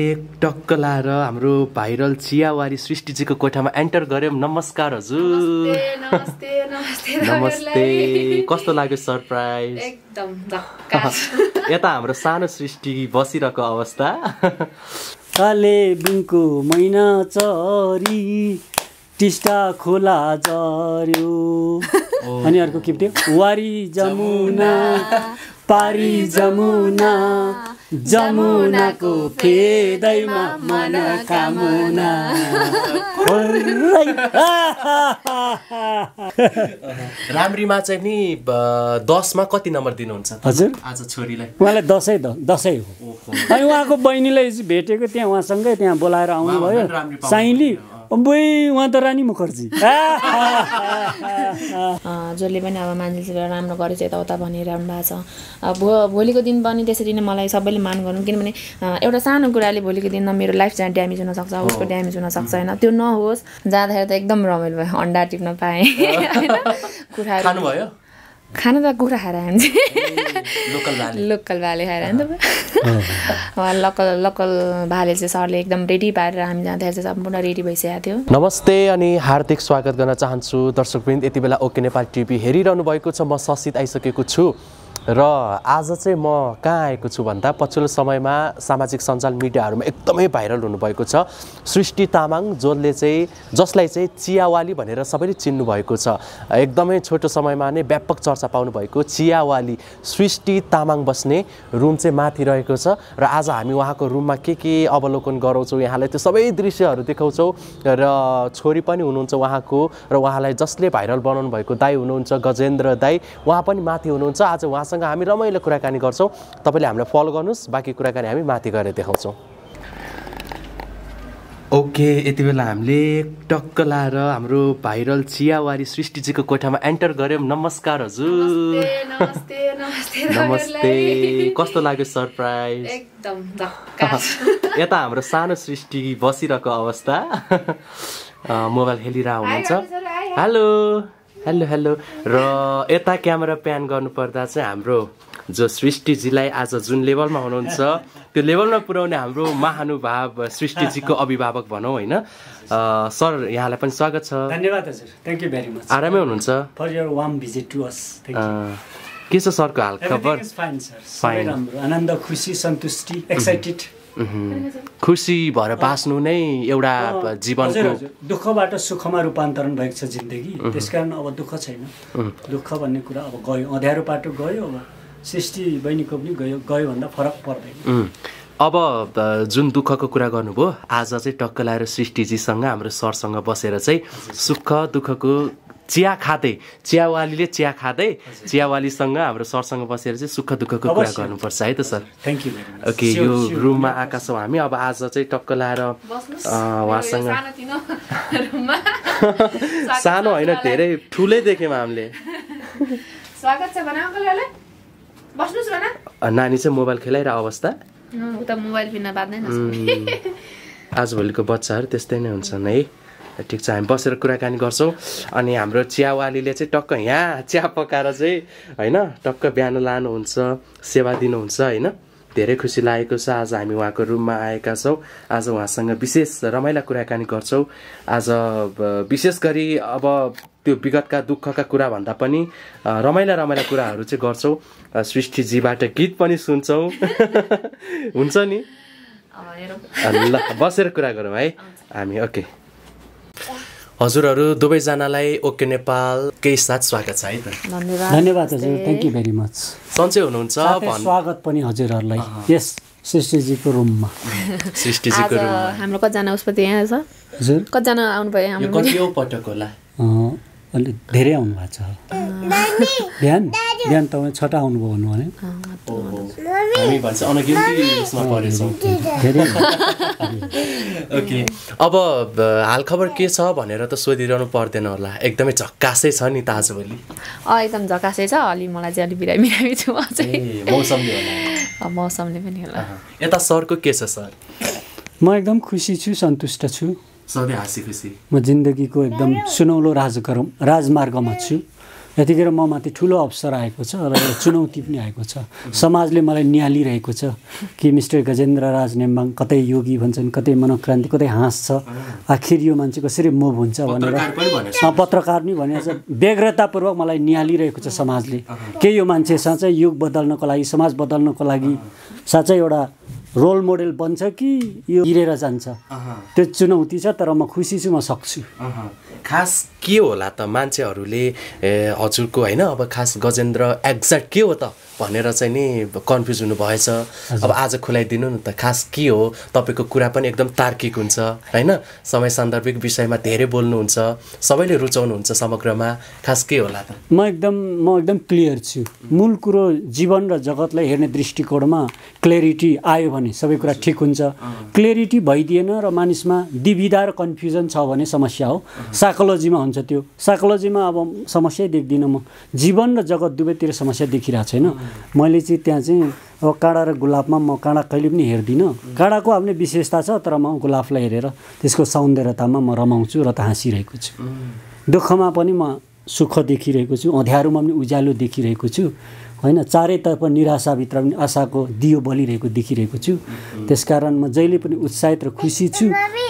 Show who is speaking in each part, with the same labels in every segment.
Speaker 1: एक टक्क लाएर हाम्रो भाइरल चियावारी सृष्टिजीको कोठामा एन्टर गऱ्यौँ नमस्कार हजुर
Speaker 2: नमस्ते
Speaker 1: कस्तो लाग्यो सरप्राइज यता हाम्रो सानो सृष्टि बसिरहेको अवस्था काले
Speaker 3: कालेबुङको महिना चरी टिस्टा खोला चर्यो अनि अर्को के थियो वारी जमुना पारी जमुना जमुनाको फेदैमा मन कामुना
Speaker 1: राम्रीमा चाहिँ नि दसमा कति नम्बर दिनुहुन्छ हजुर आज छोरीलाई
Speaker 3: उहाँलाई दसैँ दसैँ हो अनि
Speaker 1: उहाँको बहिनीलाई
Speaker 3: भेटेको त्यहाँ उहाँसँगै त्यहाँ बोलाएर आउनुभयो साइली अम्बै उहाँ त रानी मुखर्जी
Speaker 2: जसले पनि अब मान्छेले राम्रो गरेछ यताउता भनिरहनु भएको छ भो भोलिको दिन पनि त्यसरी नै मलाई सबैले मान गर्नु किनभने एउटा सानो कुराले भोलिको दिनमा मेरो लाइफ जहाँ ड्यामेज हुनसक्छ उसको ड्यामेज हुनसक्छ होइन त्यो नहोस् जाँदाखेरि त एकदम रमाइलो भयो अन्डा टिप्न पाएँ होइन खाना त खाएर हान्छ लोकल भाले खाएर हान्छ लोकल लोकल भाले चाहिँ सरले एकदम रेडी पारेर हामी जाँदाखेरि चाहिँ सम्पूर्ण रेडी भइसकेको थियो
Speaker 1: नमस्ते अनि हार्दिक स्वागत गर्न चाहन्छु दर्शकवृन्द यति बेला ओके नेपाल टिभी हेरिरहनु भएको छ म ससित आइसकेको छु र आज चाहिँ म कहाँ आएको छु भन्दा पछिल्लो समयमा सामाजिक सञ्जाल मिडियाहरूमा एकदमै भाइरल हुनुभएको छ सृष्टि तामाङ जसले चाहिँ जसलाई चाहिँ चियावाली भनेर सबैले चिन्नुभएको छ एकदमै छोटो समयमा नै व्यापक चर्चा पाउनुभएको चियावाली सृष्टि तामाङ बस्ने रुम चाहिँ माथि रहेको छ र आज हामी उहाँको रुममा के के अवलोकन गराउँछौँ यहाँलाई त्यो सबै दृश्यहरू देखाउँछौँ र छोरी पनि हुनुहुन्छ उहाँको र उहाँलाई जसले भाइरल बनाउनु भएको दाई हुनुहुन्छ गजेन्द्र दाई उहाँ पनि माथि हुनुहुन्छ आज उहाँ उहाँसँग हामी रमाइलो कुराकानी गर्छौँ तपाईँले हामीलाई फलो गर्नुहोस् बाँकी कुराकानी हामी माथि गएर देखाउँछौँ ओके यति बेला हामीले टक्क लाएर हाम्रो भाइरल चियावारी सृष्टिजीको कोठामा एन्टर गऱ्यौँ नमस्कार हजुर
Speaker 2: नमस्ते,
Speaker 1: कस्तो लाग्यो सरप्राइज यता हाम्रो सानो सृष्टि बसिरहेको अवस्था मोबाइल खेलिरहेको हुनुहुन्छ हेलो हेलो हेलो र यता क्यामेरा प्यान गर्नुपर्दा चाहिँ हाम्रो जो सृष्टिजीलाई आज जुन लेभलमा हुनुहुन्छ त्यो लेभलमा पुर्याउने हाम्रो महानुभाव सृष्टिजीको अभिभावक भनौँ होइन सर यहाँलाई पनि स्वागत छ धन्यवाद
Speaker 3: हजुर थ्याङ्क यू भेरी मच आरामै हुनुहुन्छ for warm visit to us
Speaker 1: के छ सरको हाल खबर
Speaker 3: फाइन सर
Speaker 1: आनन्द खुसी सन्तुष्टि
Speaker 3: एक्साइटेड खुसी
Speaker 1: भएर बाँच्नु नै एउटा जीवन
Speaker 3: दुःखबाट सुखमा रूपान्तरण भएको छ जिन्दगी त्यस कारण अब दुःख छैन दुःख भन्ने कुरा अब गयो अँध्यारो बाटो गयो अब सृष्टि बहिनीको पनि गयो गयो भन्दा फरक पर्दैन
Speaker 1: अब जुन दुःखको कुरा गर्नुभयो आज चाहिँ टक्क लाएर सृष्टिजीसँग हाम्रो सरसँग बसेर चाहिँ सुख दुःखको चिया खाँदै चियावालीले चिया खाँदै चियावालीसँग हाम्रो सरसँग बसेर चाहिँ सुख दुःखको कुरा गर्नुपर्छ है त सर थ्याङ्क यू ओके यो रुममा आएका छौँ हामी अब आज चाहिँ टक्क लाएर उहाँसँग
Speaker 2: सानो होइन धेरै
Speaker 1: ठुलै देख्यौँ हामीले नानी चाहिँ मोबाइल खेलाइरह अवस्था आजभोलिको बच्चाहरू त्यस्तै नै हुन्छन् है ठिक छ हामी बसेर कुराकानी गर्छौँ अनि हाम्रो चियावालीले चाहिँ टक्क यहाँ चिया पकाएर चाहिँ होइन टक्क बिहान लानुहुन्छ सेवा दिनुहुन्छ होइन धेरै खुसी लागेको छ आज हामी उहाँको रुममा आएका छौँ आज उहाँसँग विशेष रमाइला कुराकानी गर्छौँ आज विशेष गरी अब त्यो विगतका दुःखका कुराभन्दा पनि रमाइला रमाइला कुराहरू चाहिँ गर्छौँ सृष्टिजीबाट गीत पनि सुन्छौँ हुन्छ नि ल बसेर कुरा गरौँ है हामी ओके हजुरहरू दुवैजनालाई ओके नेपाल केही साथ स्वागत छ है त धन्यवाद धन्यवाद हजुर थ्याङ्क यू भेरी मच सन्चै हुनुहुन्छ स्वागत पनि हजुरहरूलाई
Speaker 3: यस सृष्टिजीको रुममा सृष्टिजीको रुम
Speaker 2: हाम्रो कतिजना उसपति यहाँ छ हजुर कतिजना आउनुभयो कति पटक होला
Speaker 3: अलिक धेरै आउनु भएको छ बिहान बिहान तपाईँ छटा आउनुभयो
Speaker 1: भन्नुभयो ओके अब हाल खबर के छ भनेर त सोधिरहनु पर्दैन होला एकदमै झक्कासै छ नि त आजभोलि
Speaker 2: एकदम झक्कासै छ अलि मलाई चाहिँ अलिक बिरामी बिरामी छु मौसमले मौसमले पनि होला
Speaker 1: यता सरको के छ सर
Speaker 3: म एकदम खुसी छु सन्तुष्ट छु
Speaker 1: सधैँ हाँसी
Speaker 3: म जिन्दगीको एकदम सुनौलो राजक्रम राजमार्गमा छु यतिखेर म माथि ठुलो अवसर आएको छ र चुनौती पनि आएको छ समाजले मलाई निहालिरहेको छ कि मिस्टर गजेन्द्र राज नेम्बाङ कतै योगी भन्छन् कतै मनोक्रान्ति कतै हाँस छ आखिर यो मान्छे कसरी मुभ हुन्छ भनेर पत्रकार पनि भनेर व्यग्रतापूर्वक मलाई निहालिरहेको छ समाजले के यो मान्छे साँच्चै युग बदल्नको लागि समाज बदल्नको लागि साँच्चै एउटा रोल मोडल बन्छ कि यो हिँडेर जान्छ त्यो चुनौती छ तर म खुसी छु म सक्छु
Speaker 1: खास के होला त मान्छेहरूले हजुरको होइन अब खास गजेन्द्र एक्ज्याक्ट के हो त भनेर चाहिँ नि कन्फ्युज हुनुभएछ अब आज खुलाइदिनु न त खास के हो तपाईँको कुरा पनि एकदम तार्किक हुन्छ होइन समय सान्दर्भिक विषयमा धेरै बोल्नुहुन्छ सबैले रुचाउनुहुन्छ समग्रमा खास के होला त
Speaker 3: म एकदम म एकदम क्लियर छु मूल कुरो जीवन र जगतलाई हेर्ने दृष्टिकोणमा क्लियरिटी आयो भने सबै कुरा ठिक हुन्छ क्लियरिटी भइदिएन र मानिसमा दिविधा र कन्फ्युजन छ भने समस्या हो साइकोलोजीमा हुन्छ त्यो साइकोलोजीमा अब समस्या देख्दिनँ म जीवन र जगत दुवैतिर समस्या देखिरहेको छैन मैले चाहिँ त्यहाँ चाहिँ अब काँडा र गुलाबमा म काँडा कहिले पनि हेर्दिनँ काँडाको आफ्नै विशेषता छ तर म गुलाबलाई हेरेर त्यसको सौन्दर्यतामा म रमाउँछु र त हाँसिरहेको छु दुःखमा पनि म सुख देखिरहेको छु अँध्यारोमा पनि उज्यालो देखिरहेको छु होइन चारैतर्फ निराशाभित्र पनि आशाको दियो बलिरहेको देखिरहेको छु त्यसकारण म जहिले पनि उत्साहित र खुसी छु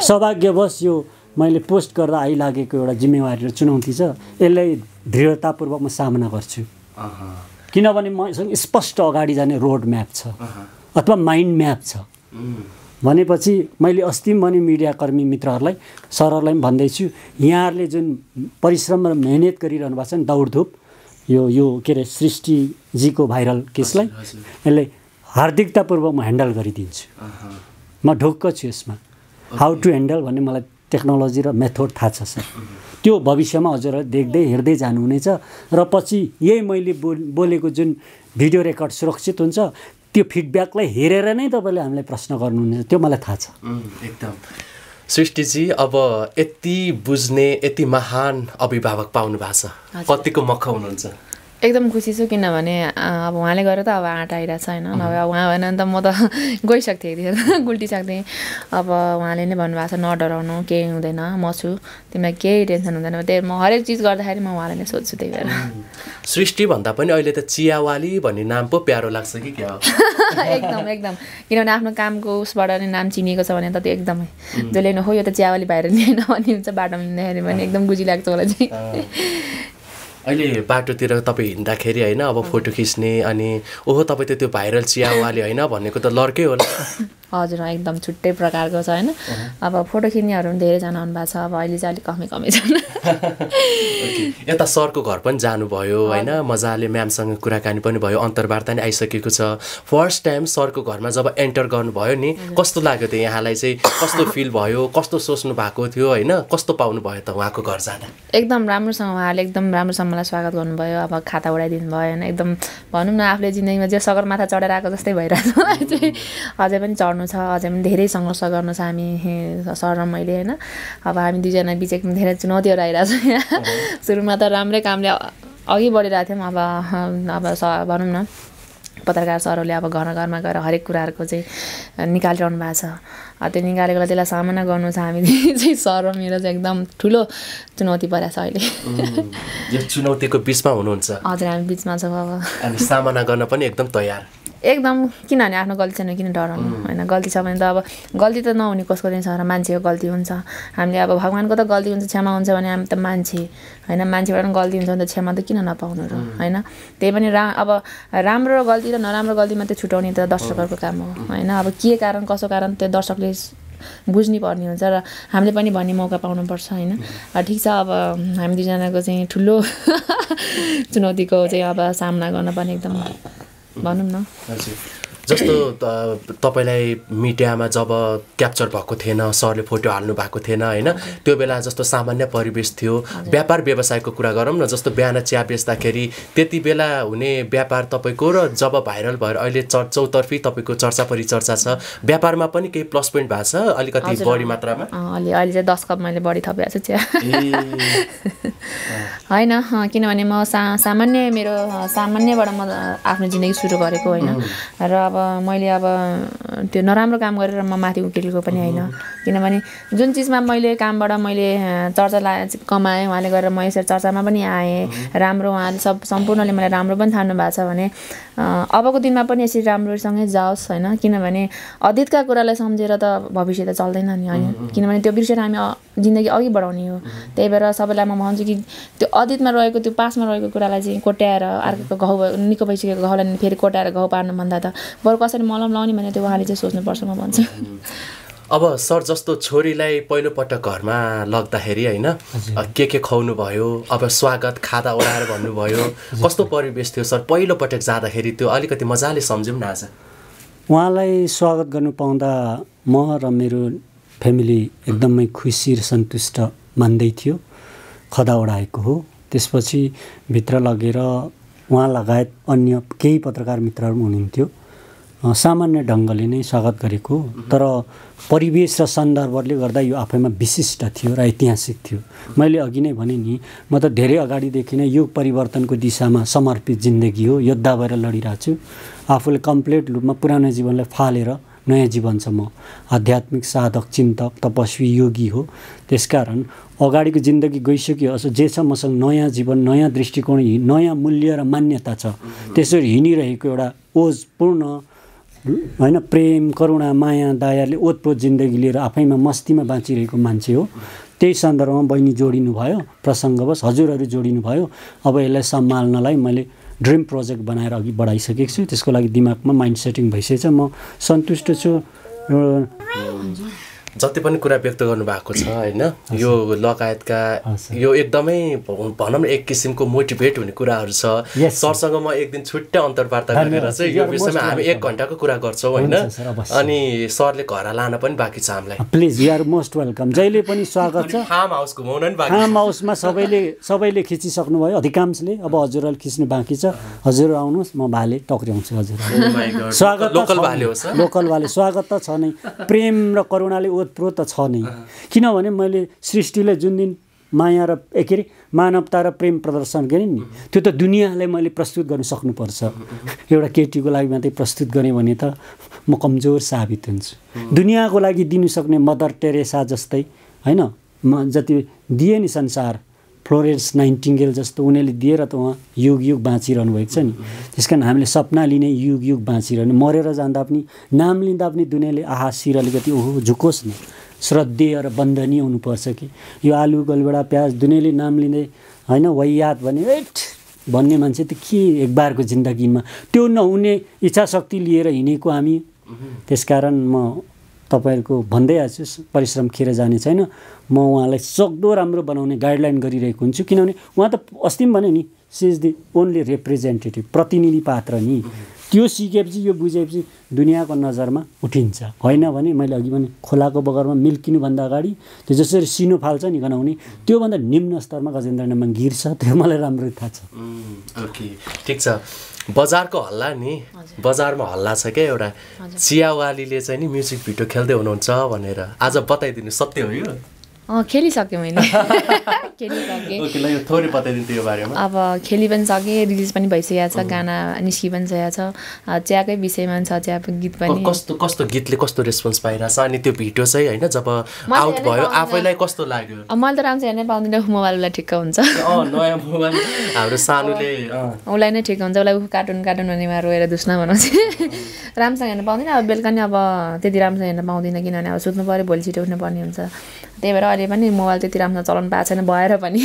Speaker 3: सौभाग्यवश यो मैले पोस्ट गर्दा आइलागेको एउटा जिम्मेवारी र चुनौती छ यसलाई दृढतापूर्वक म सामना गर्छु किनभने मसँग स्पष्ट अगाडि जाने रोड म्याप छ अथवा माइन्ड म्याप छ भनेपछि मैले अस्ति पनि मिडियाकर्मी मित्रहरूलाई सरहरूलाई पनि भन्दैछु यहाँहरूले जुन परिश्रम र मेहनत गरिरहनु भएको छ नि दौडधुप यो यो के अरे सृष्टिजीको भाइरल केसलाई यसले हार्दिकतापूर्वक म ह्यान्डल गरिदिन्छु म ढुक्क छु यसमा हाउ टु ह्यान्डल भन्ने मलाई टेक्नोलोजी र मेथोड थाहा छ सर त्यो भविष्यमा हजुरहरू देख्दै हेर्दै जानुहुनेछ र पछि यही मैले बोलेको जुन भिडियो रेकर्ड सुरक्षित हुन्छ त्यो फिडब्याकलाई हेरेर नै तपाईँले हामीलाई प्रश्न गर्नुहुनेछ त्यो मलाई थाहा छ
Speaker 1: एकदम सृष्टिजी अब यति बुझ्ने यति महान अभिभावक पाउनु भएको छ कतिको मख हुनुहुन्छ
Speaker 2: एकदम खुसी छु किनभने अब उहाँले गरेर त अब आँट छ होइन नभए अब उहाँ भएन भने त म त गइसक्थेँ यतिखेर गुल्टिसक्थेँ अब उहाँले नै भन्नुभएको छ न डराउनु केही हुँदैन म छु तिमीलाई केही टेन्सन हुँदैन त्यही म हरेक चिज गर्दाखेरि म उहाँलाई नै सोध्छु त्यही भएर
Speaker 1: सृष्टि भन्दा पनि अहिले त चियावाली भन्ने नाम पो प्यारो लाग्छ कि क्या
Speaker 2: एकदम एकदम किनभने आफ्नो कामको उसबाट नै नाम चिनिएको छ भने त त्यो एकदमै जसले हो यो त चियावाली नि लिएन भन्ने हुन्छ बाटोमा हिँड्दाखेरि पनि एकदम गुजी लाग्छ उसलाई चाहिँ
Speaker 1: अहिले बाटोतिर तपाईँ हिँड्दाखेरि होइन अब फोटो खिच्ने अनि ओहो तपाईँ त त्यो भाइरल चिया वाले होइन भनेको त लर्कै होला
Speaker 2: हजुर एकदम छुट्टै प्रकारको छ होइन अब फोटो खिच्नेहरू पनि धेरैजना आउनुभएको छ अब अहिले चाहिँ अलिक कमी कमी छ
Speaker 1: यता सरको घर पनि जानुभयो होइन मजाले म्यामसँग कुराकानी पनि भयो अन्तर्वार्ता नै आइसकेको छ फर्स्ट टाइम सरको घरमा जब एन्टर गर्नुभयो नि कस्तो लाग्यो त यहाँलाई चाहिँ कस्तो फिल भयो कस्तो सोच्नु भएको थियो होइन कस्तो पाउनु भयो त उहाँको घर जाँदा
Speaker 2: एकदम राम्रोसँग उहाँले एकदम राम्रोसँग मलाई स्वागत गर्नुभयो अब खाता उडाइदिनु भयो होइन एकदम भनौँ न आफूले जिन्दगीमा जे सगरमाथा चढेर आएको जस्तै भइरहेको छ अझै पनि चढ्नु गर्नु छ अझै पनि धेरै सङ्घर्ष गर्नु छ हामी सर र मैले होइन अब हामी दुईजना बिच एकदम धेरै चुनौतीहरू आइरहेको छ यहाँ सुरुमा त राम्रै कामले अघि बढिरहेको थियौँ अब अब स भनौँ न पत्रकार सरहरूले अब घर घरमा गएर हरेक कुराहरूको चाहिँ निकालिरहनु भएको छ त्यो निकालेको त्यसलाई सामना गर्नु छ हामी चाहिँ सर मेरो चाहिँ एकदम ठुलो चुनौती परेको छ अहिले
Speaker 1: यो चुनौतीको बिचमा हुनुहुन्छ
Speaker 2: हजुर हामी बिचमा छौँ अब हामी
Speaker 1: सामना गर्न पनि एकदम तयार
Speaker 2: एकदम किनभने आफ्नो गल्ती छैन किन डराउनु होइन गल्ती छ भने त अब गल्ती त नहुने कसको दिन छ र मान्छेको गल्ती हुन्छ हामीले अब भगवान्को त गल्ती हुन्छ क्षमा हुन्छ भने हामी त मान्छे होइन मान्छेबाट पनि गल्ती हुन्छ भने त क्षमा त किन नपाउनु र होइन त्यही पनि रा अब राम्रो गल्ती र नराम्रो गल्ती मात्रै छुट्याउने त दर्शकहरूको काम हो होइन अब के कारण कसो कारण त्यो दर्शकले बुझ्नै पर्ने हुन्छ र हामीले पनि भन्ने मौका पाउनुपर्छ होइन ठिक छ अब हामी दुईजनाको चाहिँ ठुलो चुनौतीको चाहिँ अब सामना गर्न पनि एकदम Var nem, ne?
Speaker 1: Merci. जस्तो तपाईँलाई मिडियामा जब क्याप्चर भएको थिएन सरले फोटो हाल्नु भएको थिएन होइन त्यो बेला जस्तो सामान्य परिवेश थियो व्यापार व्यवसायको कुरा गरौँ न जस्तो बिहान चिया बेच्दाखेरि त्यति बेला हुने व्यापार तपाईँको र जब भाइरल भएर अहिले चर् चौतर्फी तपाईँको चर्चा परिचर्चा छ व्यापारमा पनि केही प्लस पोइन्ट भएको छ अलिकति बढी मात्रामा
Speaker 2: अहिले चाहिँ दस कप मैले बढी थपिरहेको छु चिया होइन किनभने म सा सामान्य मेरो सामान्यबाट म आफ्नो जिन्दगी सुरु गरेको होइन र अब मैले अब त्यो नराम्रो काम गरेर म माथि उक्लिएको पनि होइन किनभने जुन चिजमा मैले कामबाट मैले चर्चा ला कमाएँ उहाँले गरेर म यसरी चर्चामा पनि आएँ राम्रो उहाँले सब सम्पूर्णले मलाई राम्रो पनि थाहा भएको छ भने अबको दिनमा पनि यसरी राम्रोसँगै जाओस् होइन किनभने अतीतका कुरालाई सम्झेर त भविष्य त चल्दैन नि होइन किनभने त्यो बिर्सेर हामी जिन्दगी अघि बढाउने हो त्यही भएर सबैलाई म भन्छु कि त्यो अतीतमा रहेको त्यो पासमा रहेको कुरालाई चाहिँ कोट्याएर अर्को घाउ निको भइसकेको घाउलाई फेरि कोट्याएर घाउ पार्नुभन्दा त बरु कसरी मलम लाउने भनेर त्यो उहाँले चाहिँ सोच्नुपर्छ म भन्छु
Speaker 1: अब सर जस्तो छोरीलाई पहिलोपटक घरमा लग्दाखेरि होइन के के खुवाउनु भयो अब स्वागत खादा ओढाएर भन्नुभयो कस्तो परिवेश थियो सर पहिलोपटक जाँदाखेरि त्यो अलिकति मजाले सम्झौँ न आज
Speaker 3: उहाँलाई स्वागत गर्नु पाउँदा म र मेरो फ्यामिली एकदमै खुसी र सन्तुष्ट मान्दै थियो खदा ओढाएको हो त्यसपछि भित्र लगेर उहाँ लगायत अन्य केही पत्रकार मित्रहरू हुनुहुन्थ्यो सामान्य ढङ्गले नै स्वागत गरेको तर परिवेश र सन्दर्भले गर्दा यो आफैमा विशिष्ट थियो र ऐतिहासिक थियो मैले अघि नै भने नि म त धेरै अगाडिदेखि नै यो परिवर्तनको दिशामा समर्पित जिन्दगी हो योद्धा भएर लडिरहेको छु आफूले कम्प्लिट रूपमा पुरानो जीवनलाई फालेर नयाँ जीवन छ म आध्यात्मिक साधक चिन्तक तपस्वी योगी हो त्यसकारण अगाडिको जिन्दगी गइसक्यो अझ जे छ मसँग नयाँ जीवन नयाँ दृष्टिकोण नयाँ मूल्य र मान्यता छ त्यसरी हिँडिरहेको एउटा ओजपूर्ण होइन प्रेम करुणा माया दायाले ओतप्रोत जिन्दगी लिएर आफैमा मस्तीमा बाँचिरहेको मान्छे हो त्यही सन्दर्भमा बहिनी जोडिनु भयो प्रसङ्गवश हजुरहरू जोडिनु भयो अब यसलाई सम्हाल्नलाई मैले ड्रिम प्रोजेक्ट बनाएर अघि बढाइसकेको छु त्यसको लागि दिमागमा माइन्ड सेटिङ भइसकेको छ म सन्तुष्ट छु
Speaker 1: जति पनि कुरा व्यक्त गर्नुभएको छ होइन यो लगायतका यो एकदमै भनौँ न एक किसिमको मोटिभेट हुने कुराहरू छ सरसँग म एक दिन छुट्टै अन्तर्वार्ता गरेर चाहिँ यो विषयमा हामी एक घन्टाको कुरा गर्छौँ होइन अनि सरले घर लान पनि बाँकी छ हामीलाई
Speaker 3: प्लिज युआर मोस्ट वेलकम जहिले पनि स्वागत छ
Speaker 1: फार्म हाउस घुमाउन नि फार्म हाउसमा सबैले
Speaker 3: सबैले खिचिसक्नुभयो अधिकांशले अब हजुरहरूले खिच्नु बाँकी छ हजुर आउनुहोस् म भाले टक्र्याउँछु हजुर oh स्वागत लोकल भाले स्वागत त छ नै प्रेम र करुणाले ओतप्रो त छ नै किनभने मैले सृष्टिले जुन दिन माया र के अरे मानवता र प्रेम प्रदर्शन गरेँ नि त्यो त दुनियाँलाई मैले प्रस्तुत गर्न सक्नुपर्छ एउटा केटीको लागि मात्रै प्रस्तुत गरेँ भने त म कमजोर साबित हुन्छु दुनियाँको लागि दिनु सक्ने मदर टेरेसा जस्तै होइन म जति दिएँ नि संसार फ्लोरेन्स नाइन्टिङ्गेल जस्तो उनीहरूले दिएर त उहाँ युग युग बाँचिरहनु भएको छ नि त्यस कारण हामीले सपना लिने युग युग बाँचिरहनु मरेर जाँदा पनि नाम लिँदा पनि दुनियाँले आहा शिर अलिकति ओहो झुकोस् न श्रद्धेय र बन्धनीय हुनुपर्छ कि यो आलु गलबडा प्याज दुनियाँले नाम लिँदै होइन वैयात भने एट भन्ने मान्छे त के एकबारको जिन्दगीमा त्यो नहुने इच्छा शक्ति लिएर हिँडेको हामी त्यसकारण म तपाईँहरूको भन्दै आएको परिश्रम खेर जाने छैन म उहाँलाई सक्दो राम्रो बनाउने गाइडलाइन गरिरहेको हुन्छु किनभने उहाँ त अस्ति पनि भने नि she is the only representative प्रतिनिधि पात्र नि त्यो सिकेपछि यो बुझेपछि दुनियाँको नजरमा उठिन्छ होइन भने मैले अघि भने खोलाको बगरमा मिल्किनुभन्दा अगाडि त्यो जसरी सिनो फाल्छ नि गनाउने त्योभन्दा निम्न स्तरमा गजेन्द्र नम्बर गिर्छ त्यो मलाई राम्ररी थाहा छ
Speaker 1: ओके ठिक छ बजारको हल्ला नि बजारमा हल्ला छ क्या एउटा चियावालीले चाहिँ नि म्युजिक भिडियो खेल्दै हुनुहुन्छ भनेर आज बताइदिनु सत्य हो यो
Speaker 2: अँ खेलिसकेँ मैले खेलिसकेँ अब खेलि पनि सकेँ रिलिज पनि भइसकेको छ गाना निस्कि पनि सकेको छ चियाकै विषयमा छ चियाको गीत पनि कस्तो
Speaker 1: कस्तो गीतले कस्तो रेस्पोन्स पाइरहेको छ अनि त्यो भिडियो चाहिँ होइन जब आउट भयो आफैलाई कस्तो लाग्यो
Speaker 2: मैले त राम्रो हेर्नै पाउँदिनँ मोबाइललाई ठिक्क हुन्छ
Speaker 1: हाम्रो सानोले
Speaker 2: उसलाई नै ठिक हुन्छ उसलाई कार्टुन कार्टुन हुनेमा रोएर दुस्न बनाउँछ राम्रोसँग हेर्न पाउँदैन अब बेलुका नि अब त्यति राम्रोसँग हेर्न पाउँदिनँ किनभने अब सुत्नु पऱ्यो भोलि छिटो उठ्नुपर्ने हुन्छ त्यही भएर अहिले पनि मोबाइल त्यति राम्रो चलाउनु पाएको छैन भएर पनि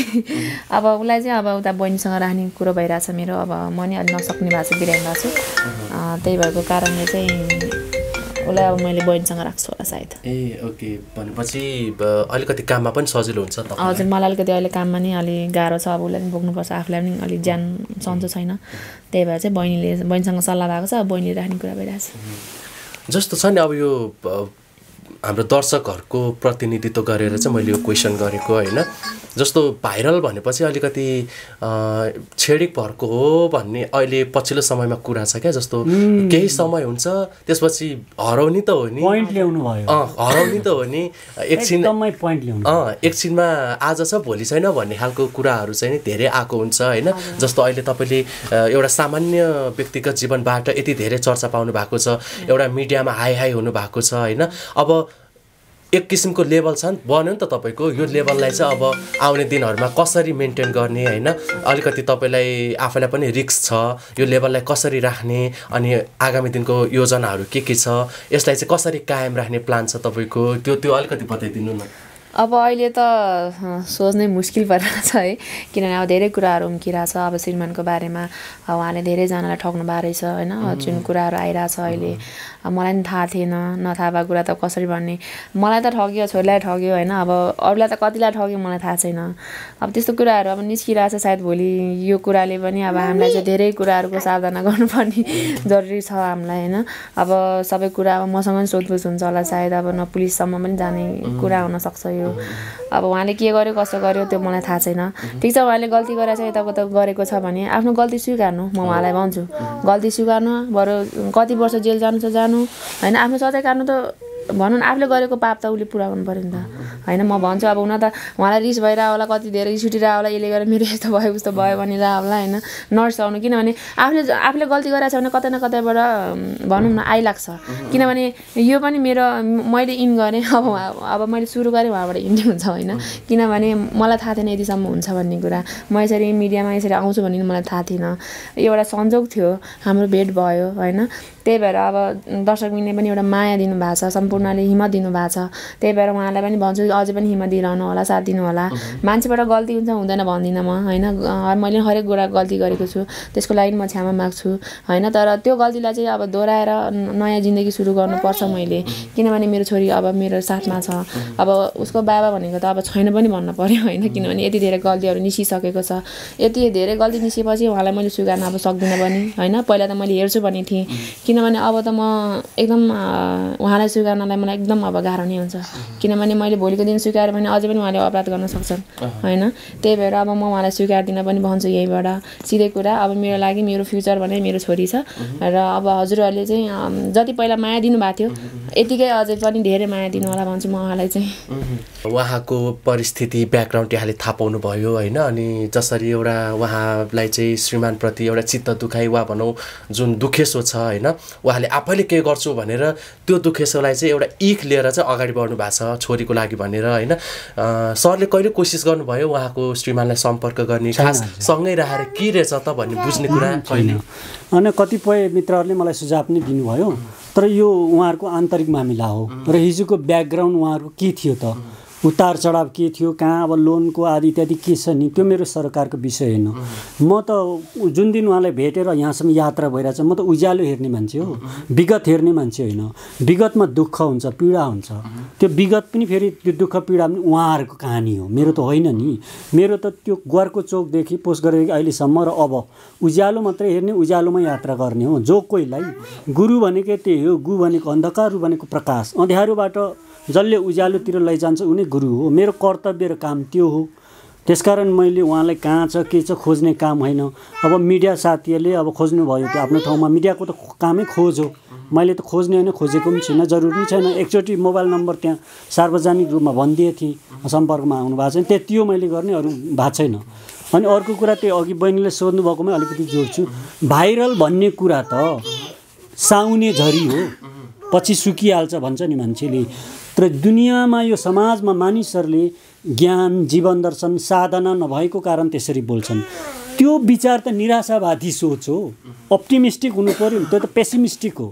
Speaker 2: अब उसलाई चाहिँ अब उता बहिनीसँग राख्ने कुरो भइरहेछ मेरो अब म नि अलिक नसक्ने भएको छु बिरामी भएको छु त्यही भएको कारणले चाहिँ उसलाई अब मैले बहिनीसँग राख्छु होला सायद
Speaker 1: ए ओके भनेपछि अलिकति काममा पनि सजिलो हुन्छ
Speaker 2: हजुर मलाई अलिकति अहिले काममा नि अलिक गाह्रो छ अब उसलाई पनि बोक्नुपर्छ आफूलाई पनि अलिक ज्यान सन्चो छैन त्यही भएर चाहिँ बहिनीले बहिनीसँग सल्लाह भएको छ बहिनीले राख्ने कुरा भइरहेको छ
Speaker 1: जस्तो छ नि अब यो हाम्रो दर्शकहरूको प्रतिनिधित्व गरेर चाहिँ मैले यो क्वेसन गरेको होइन जस्तो भाइरल भनेपछि अलिकति छेडिक भरको हो भन्ने अहिले पछिल्लो समयमा कुरा छ क्या जस्तो केही समय हुन्छ त्यसपछि हराउने त हो नि ल्याउनु भयो हराउने त हो नि एकछिन एकछिनमा आज छ भोलि छैन भन्ने खालको कुराहरू चाहिँ धेरै आएको हुन्छ होइन जस्तो अहिले तपाईँले एउटा सामान्य व्यक्तिगत जीवनबाट यति धेरै चर्चा पाउनु भएको छ एउटा मिडियामा हाई हाई हुनुभएको छ होइन अब एक किसिमको लेभल छ नि बन्यो नि त तपाईँको यो लेभललाई चाहिँ अब आउने दिनहरूमा कसरी मेन्टेन गर्ने होइन अलिकति तपाईँलाई आफैलाई पनि रिक्स छ यो लेभललाई कसरी राख्ने अनि आगामी दिनको योजनाहरू के के छ यसलाई चाहिँ कसरी कायम राख्ने प्लान छ तपाईँको त्यो त्यो अलिकति बताइदिनु न
Speaker 2: अब अहिले त सोच्नै मुस्किल भइरहेको छ है किनभने अब धेरै कुराहरू उम्किरहेछ अब श्रीमानको बारेमा उहाँले धेरैजनालाई ठग्नु भएको रहेछ होइन जुन कुराहरू आइरहेछ अहिले मलाई पनि थाहा थिएन नथाहा भएको कुरा त कसरी भन्ने मलाई त ठग्यो छोरीलाई ठग्यो होइन अब अरूलाई त कतिलाई ठग्यो मलाई थाहा छैन अब त्यस्तो कुराहरू अब छ सायद भोलि यो कुराले पनि अब हामीलाई चाहिँ धेरै कुराहरूको सावधाना गर्नुपर्ने जरुरी छ हामीलाई होइन अब सबै कुरा अब मसँग पनि सोधपुछ हुन्छ होला सायद अब न पुलिससम्म पनि जाने कुरा हुनसक्छ अब उहाँले के गर्यो कसो गर्यो त्यो मलाई थाहा छैन ठिक छ उहाँले गल्ती गरेर गरेछ यताउता गरेको छ भने आफ्नो गल्ती स्विकार्नु म उहाँलाई भन्छु गल्ती स्विकार्नु बरु कति वर्ष जेल जानु छ जानु होइन आफ्नो सजाय काट्नु त भनौँ न आफूले गरेको पाप त उसले पुरा गर्नु पऱ्यो नि त होइन म भन्छु अब हुन त उहाँलाई रिस भएर होला कति धेरै रिस उठिरहेको होला यसले गर्दा मेरो यस्तो भयो उस्तो भयो भनेर होला होइन नर्साउनु किनभने आफूले आफूले गल्ती गरेको छ भने कतै न कतैबाट भनौँ न आइलाग्छ किनभने यो पनि मेरो मैले इन गरेँ अब अब मैले सुरु गरेँ उहाँबाट हिँड्ने हुन्छ होइन किनभने मलाई थाहा थिएन यतिसम्म हुन्छ भन्ने कुरा म यसरी मिडियामा यसरी आउँछु भन्ने मलाई थाहा थिएन एउटा संजोग थियो हाम्रो भेट भयो होइन त्यही भएर अब दर्शक पनि एउटा माया दिनुभएको छ सम्पूर्ण सम्पूर्णले हिम्मत भएको छ त्यही भएर उहाँलाई पनि भन्छु अझै पनि हिम्मत दिइरहनु होला साथ दिनु होला मान्छेबाट गल्ती हुन्छ हुँदैन भन्दिनँ म होइन मैले हरेक कुरा गल्ती गरेको छु त्यसको लागि म क्षमा माग्छु होइन तर त्यो गल्तीलाई चाहिँ अब दोहोऱ्याएर नयाँ जिन्दगी सुरु गर्नुपर्छ मैले किनभने मेरो छोरी अब मेरो साथमा छ अब उसको बाबा भनेको त अब छैन पनि भन्नु पऱ्यो होइन किनभने यति धेरै गल्तीहरू निस्किसकेको छ यति धेरै गल्ती निस्केपछि उहाँलाई मैले सुगार्न अब सक्दिनँ पनि होइन पहिला त मैले हेर्छु भन्ने थिएँ किनभने अब त म एकदम उहाँलाई सुगार्न बनाउनलाई मलाई एकदम अब गाह्रो नै हुन्छ किनभने मैले भोलिको दिन स्वीकार भने अझै पनि उहाँले अपराध गर्न सक्छन् होइन त्यही भएर अब म उहाँलाई स्वीकार दिन पनि भन्छु यहीँबाट सिधै कुरा अब मेरो लागि मेरो फ्युचर भने मेरो छोरी छ र अब हजुरहरूले चाहिँ जति पहिला माया दिनुभएको थियो यतिकै अझै पनि धेरै माया दिनु होला भन्छु म उहाँलाई चाहिँ
Speaker 1: उहाँको परिस्थिति ब्याकग्राउन्ड यहाँले थाहा पाउनुभयो होइन अनि जसरी एउटा उहाँलाई चाहिँ श्रीमानप्रति एउटा चित्त दुखाइ वा भनौँ जुन दुखेसो छ होइन उहाँले आफैले के गर्छु भनेर त्यो दुखेसोलाई चाहिँ एउटा इख लिएर चाहिँ अगाडि बढ्नु भएको छ छोरीको लागि भनेर होइन सरले कहिले कोसिस गर्नुभयो उहाँको श्रीमानलाई सम्पर्क गर्ने खास सँगै राखेर के रहेछ त भन्ने बुझ्ने कुरा छैन
Speaker 3: अनि कतिपय मित्रहरूले मलाई सुझाव पनि दिनुभयो तर यो उहाँहरूको आन्तरिक मामिला हो र हिजोको ब्याकग्राउन्ड उहाँहरूको के थियो त उतार चढाव के थियो कहाँ अब लोनको आदि इत्यादि के छ नि त्यो मेरो सरकारको विषय होइन म त जुन दिन उहाँलाई भेटेर यहाँसम्म यात्रा भइरहेको छ म त उज्यालो हेर्ने मान्छे हो विगत हेर्ने मान्छे होइन विगतमा दुःख हुन्छ पीडा हुन्छ त्यो विगत पनि फेरि त्यो दुःख पीडा पनि उहाँहरूको कहानी हो मेरो त होइन नि मेरो त त्यो गर्को चोकदेखि पोस्ट गरेदेखि अहिलेसम्म र अब उज्यालो मात्रै हेर्ने उज्यालोमा यात्रा गर्ने हो जो कोहीलाई गुरु भनेकै त्यही हो गु भनेको अन्धकार भनेको प्रकाश अँध्यारोबाट जसले उज्यालोतिर लैजान्छ उनी गुरु हो मेरो कर्तव्य र काम त्यो हो त्यसकारण मैले उहाँलाई कहाँ छ के छ खोज्ने काम होइन अब मिडिया साथीहरूले अब खोज्नुभयो त्यो आफ्नो ठाउँमा मिडियाको त कामै खोज हो मैले त खोज्ने होइन खोजेको पनि छुइनँ जरुरी छैन एकचोटि मोबाइल नम्बर त्यहाँ सार्वजनिक रूपमा भनिदिए थिएँ सम्पर्कमा आउनु भएको छैन त्यो त्यो मैले गर्ने अरू भएको छैन अनि अर्को कुरा त्यो अघि बहिनीले सोध्नु भएकोमै अलिकति जोड्छु भाइरल भन्ने कुरा त साउने झरी हो पछि सुकिहाल्छ भन्छ नि मान्छेले तर दुनियाँमा यो समाजमा मानिसहरूले ज्ञान जीवन दर्शन साधना नभएको कारण त्यसरी बोल्छन् त्यो विचार त निराशावादी सोच हो अप्टिमिस्टिक हुनु पऱ्यो त्यो त पेसिमिस्टिक हो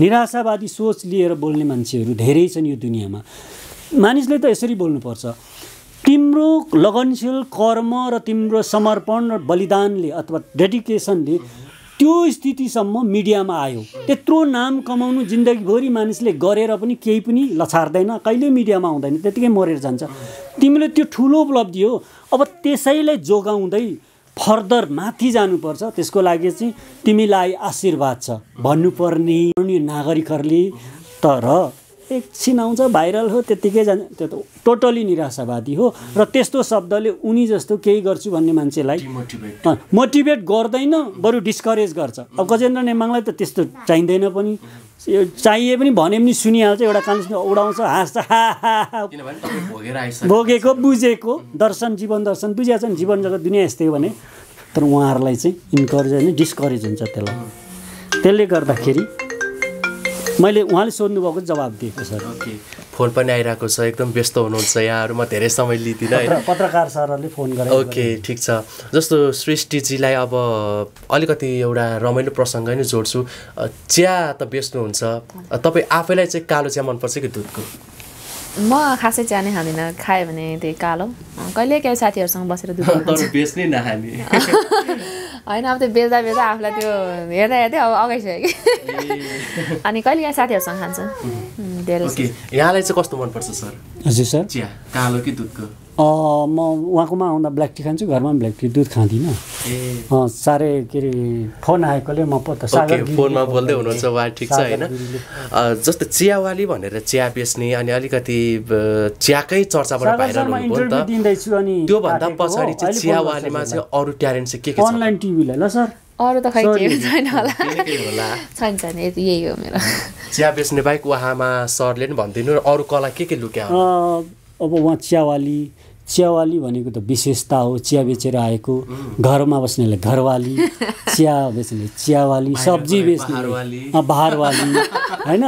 Speaker 3: निराशावादी सोच लिएर बोल्ने मान्छेहरू धेरै छन् यो दुनियाँमा मानिसले त यसरी बोल्नुपर्छ तिम्रो लगनशील कर्म र तिम्रो समर्पण र बलिदानले अथवा डेडिकेसनले त्यो स्थितिसम्म मिडियामा आयो त्यत्रो नाम कमाउनु जिन्दगीभरि मानिसले गरेर पनि केही पनि लछार्दैन कहिले मिडियामा आउँदैन त्यतिकै मरेर जान्छ तिमीले त्यो ठुलो उपलब्धि हो अब त्यसैलाई जोगाउँदै फर्दर माथि जानुपर्छ त्यसको लागि चाहिँ तिमीलाई आशीर्वाद छ भन्नुपर्ने नागरिकहरूले तर एकछिन आउँछ भाइरल हो त्यत्तिकै जान्छ त्यो त टोटली निराशावादी हो र त्यस्तो शब्दले उनी जस्तो केही गर्छु भन्ने मान्छेलाई मोटिभेट गर्दैन बरु डिस्करेज गर्छ अब गजेन्द्र नेमाङलाई त त्यस्तो चाहिँदैन पनि चाहिए पनि भने पनि सुनिहाल्छ एउटा कान्छ उडाउँछ हाँस्छ भोगेको बुझेको दर्शन जीवन दर्शन बुझिहाल्छ नि जीवन जगत दुनियाँ यस्तै हो भने तर उहाँहरूलाई चाहिँ इन्करेज होइन डिस्करेज हुन्छ त्यसलाई त्यसले
Speaker 1: गर्दाखेरि मैले उहाँले सोध्नुभएको जवाब दिएको सर फोन पनि आइरहेको छ एकदम व्यस्त हुनुहुन्छ म धेरै समय लिँदिनँ होइन
Speaker 3: पत्रकार सरहरूले फोन गरे ओके
Speaker 1: ठिक छ जस्तो सृष्टिजीलाई अब अलिकति एउटा रमाइलो प्रसङ्ग नै जोड्छु चिया त बेच्नुहुन्छ तपाईँ आफैलाई चाहिँ कालो चिया मनपर्छ कि दुधको
Speaker 2: म खासै चिया नै खाँदिनँ खायो भने त्यही कालो कहिले कहिले साथीहरूसँग बसेर दुध
Speaker 1: नखाने
Speaker 2: होइन अब त्यो बेच्दा बेच्दा आफूलाई त्यो हेर्दा हेर्दै अब अगाइसक्यो कि अनि कहिले यहाँ साथीहरूसँग खान्छ धेरै
Speaker 1: यहाँलाई चाहिँ कस्तो मनपर्छ सर हजुर सर चिया कालो कि
Speaker 3: म उहाँकोमा आउँदा ब्ल्याक टी खान्छु घरमा पनि ब्ल्याक टी दुध खाँदिनँ साह्रै के अरे फोन आएकोले म पत्ता फोनमा बोल्दै हुनुहुन्छ उहाँ ठिक छ होइन
Speaker 1: जस्तो चियावाली भनेर चिया बेच्ने अनि अलिकति चियाकै चर्चाबाट बाहिर दिँदैछु अनि त्योभन्दा पछाडि चियावालीमा चाहिँ अरू ट्यालेन्ट चाहिँ के के अनलाइन टिभीलाई ल सर
Speaker 2: अरू त खै के छैन होला छैन छैन यही हो मेरो
Speaker 1: चिया बेच्ने बाहेक उहाँमा सरले पनि भनिदिनु र अरू कला के के लुक्या
Speaker 3: अब उहाँ चियावाली चियावाली भनेको त विशेषता हो चिया बेचेर आएको घरमा बस्नेले घरवाली चिया बेच्नेले चियावाली सब्जी बेच्ने बहारवाली होइन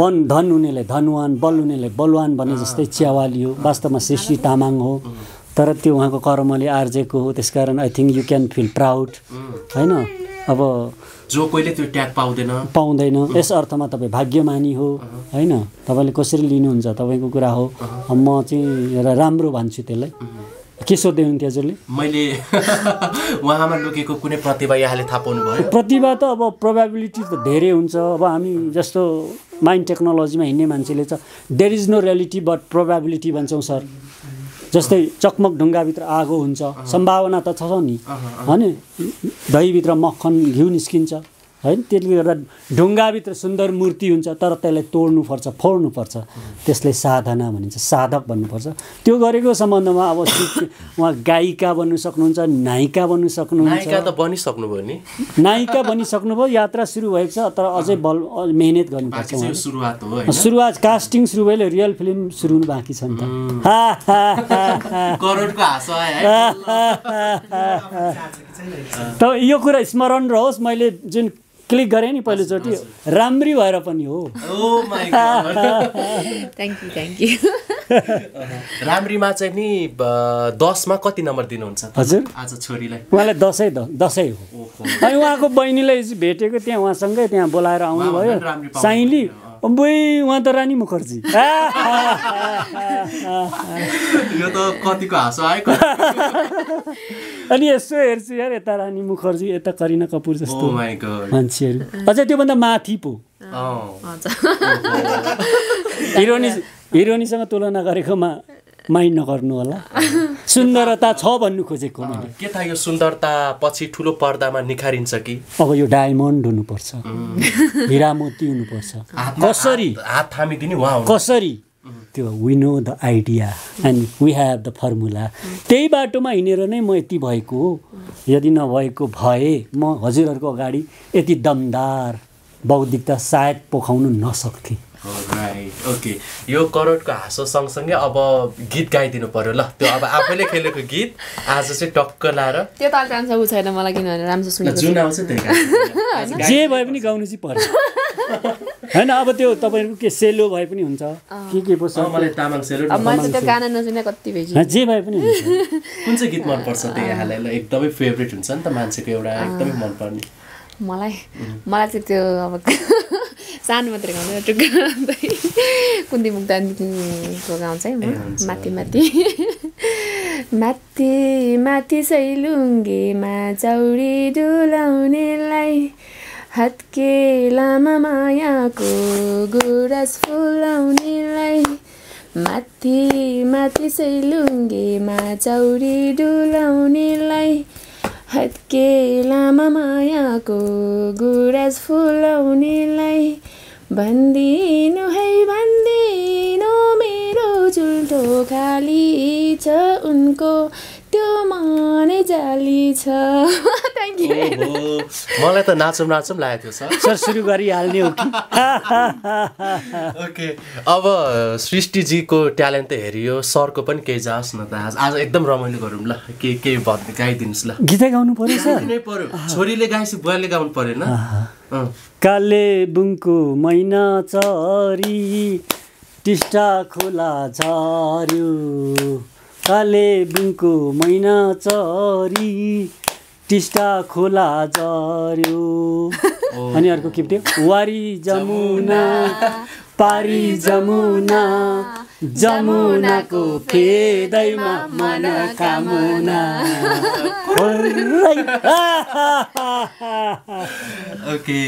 Speaker 3: वन धन हुनेले धनवान बल हुनेले बलवान भने जस्तै चियावाली हो वास्तवमा सृष्टि तामाङ हो तर त्यो उहाँको कर्मले आर्जेको हो त्यसकारण I think you can feel proud होइन अब
Speaker 1: जो कोहीले त्यो ट्याग पाउँदैन
Speaker 3: पाउँदैन यस अर्थमा तपाईँ भाग्यमानी हो होइन तपाईँले कसरी लिनुहुन्छ तपाईँको कुरा हो म चाहिँ एउटा राम्रो भन्छु त्यसलाई के सोध्दै हुन्थ्यो हजुरले
Speaker 1: मैले उहाँमा लुकेको कुनै प्रतिभा यहाँले थाहा भयो
Speaker 3: प्रतिभा त अब प्रोभाबिलिटी त धेरै हुन्छ अब हामी जस्तो माइन्ड टेक्नोलोजीमा हिँड्ने मान्छेले त there is no reality but probability भन्छौँ सर जस्तै चकमक ढुङ्गाभित्र आगो हुन्छ सम्भावना त छ नि होइन दहीभित्र मक्खन घिउ निस्किन्छ होइन त्यसले गर्दा ढुङ्गाभित्र सुन्दर मूर्ति हुन्छ तर त्यसलाई तोड्नुपर्छ फोड्नुपर्छ त्यसलाई साधना भनिन्छ साधक भन्नुपर्छ त्यो गरेको सम्बन्धमा अब उहाँ गायिका बन्नु सक्नुहुन्छ नायिका बन्नु सक्नुहुन्छ त बनिसक्नुभयो नि नायिका बनिसक्नुभयो यात्रा सुरु भएको छ तर अझै बल मेहनत गर्नुपर्छ सुरुवात कास्टिङ सुरु भयो रियल फिल्म सुरु हुनु बाँकी छ नि त त यो कुरा स्मरण रहोस् मैले जुन क्लिक गरेँ नि पहिलोचोटि राम्री भएर
Speaker 1: पनि हो
Speaker 2: थ्याङ्क यू थ्याङ्क यू
Speaker 1: राम्रीमा चाहिँ नि दसमा कति नम्बर दिनुहुन्छ हजुर आज छोरीलाई
Speaker 3: उहाँलाई दसैँ दसैँ हो अनि उहाँको
Speaker 1: बहिनीलाई भेटेको त्यहाँ उहाँसँगै
Speaker 3: त्यहाँ बोलाएर आउनुभयो साइली उहाँ त रानी मुखर्जी यो
Speaker 1: त कतिको हाँसो आएको
Speaker 3: अनि यसो हेर्छु यार यता रानी मुखर्जी यता करिना कपुर जस्तो oh मान्छेहरू अझै त्योभन्दा माथि पो हिरोनी oh। हिरोनीसँग तुलना गरेकोमा माइन्ड नगर्नु होला
Speaker 1: सुन्दरता छ भन्नु खोजेको मैले के थाहा यो सुन्दरता पछि ठुलो पर्दामा निखारिन्छ कि
Speaker 3: अब यो डायमन्ड हुनुपर्छ हिरामोती हुनुपर्छ कसरी
Speaker 1: हात थामिदिने कसरी
Speaker 3: त्यो we know the idea and we have the formula त्यही बाटोमा हिँडेर नै म यति भएको हो यदि नभएको भए म हजुरहरूको अगाडि यति दमदार बौद्धिकता सायद पोखाउनु नसक्थेँ
Speaker 1: राइट ओके यो करोडको हाँसो सँगसँगै अब गीत गाइदिनु पर्यो ल त्यो अब आफैले खेलेको गीत आज चाहिँ टक्क लाएर
Speaker 2: त्यो त आन्सर छैन मलाई किनभने राम्रो सुन्नु जुन आउँछ त्यही जे भए पनि गाउनु चाहिँ
Speaker 3: पर्छ होइन अब त्यो तपाईँहरूको के सेलो भए पनि हुन्छ के के पो मलाई
Speaker 1: तामाङ सेलो त्यो गाना
Speaker 2: नसुने कति भेज जे भए पनि कुन
Speaker 1: चाहिँ गीत मनपर्छ त्यो यहाँलाई ल एकदमै फेभरेट हुन्छ नि त मान्छेको एउटा एकदमै मनपर्ने
Speaker 2: मलाई मलाई चाहिँ त्यो अब सानो मात्रै गाउँदै टुक्का कुन्दी मुक्दानको गाउँछ है म माथि माथि माथि माथि सैलुङ्गेमा चौडी डुलाउनेलाई हत्के लामा मायाको गुरस फुलाउनेलाई माथि माथि सैलुङ्गेमा चौडी डुलाउनेलाई हत्के लामा मायाको गुरास फुलाउनेलाई भनिदिनु है भनिदिनु मेरो झुल्टो खाली छ उनको मनै जाली छ थ्याङ्क यू
Speaker 1: मलाई त नाचौँ नाचौँ लागेको थियो सर सुरु गरिहाल्ने हो कि ओके अब सृष्टिजीको ट्यालेन्ट त हेरियो सरको पनि केही जाओस् न त आज आज एकदम रमाइलो गरौँ ल के के भन्ने गाइदिनुहोस् ल गीतै गाउनु पर्यो सर पऱ्यो छोरीले गाएपछि बुवाले गाउनु परेन
Speaker 3: कालेबुङको महिना चरी टिस्टा खोला झर्यो कालेबुङको मैना चरी टिस्टा खोला जर्यो अनि अर्को के थियो वारी जमुना पारी जमुना जमुनाको फेदैमा मन कामुना ओके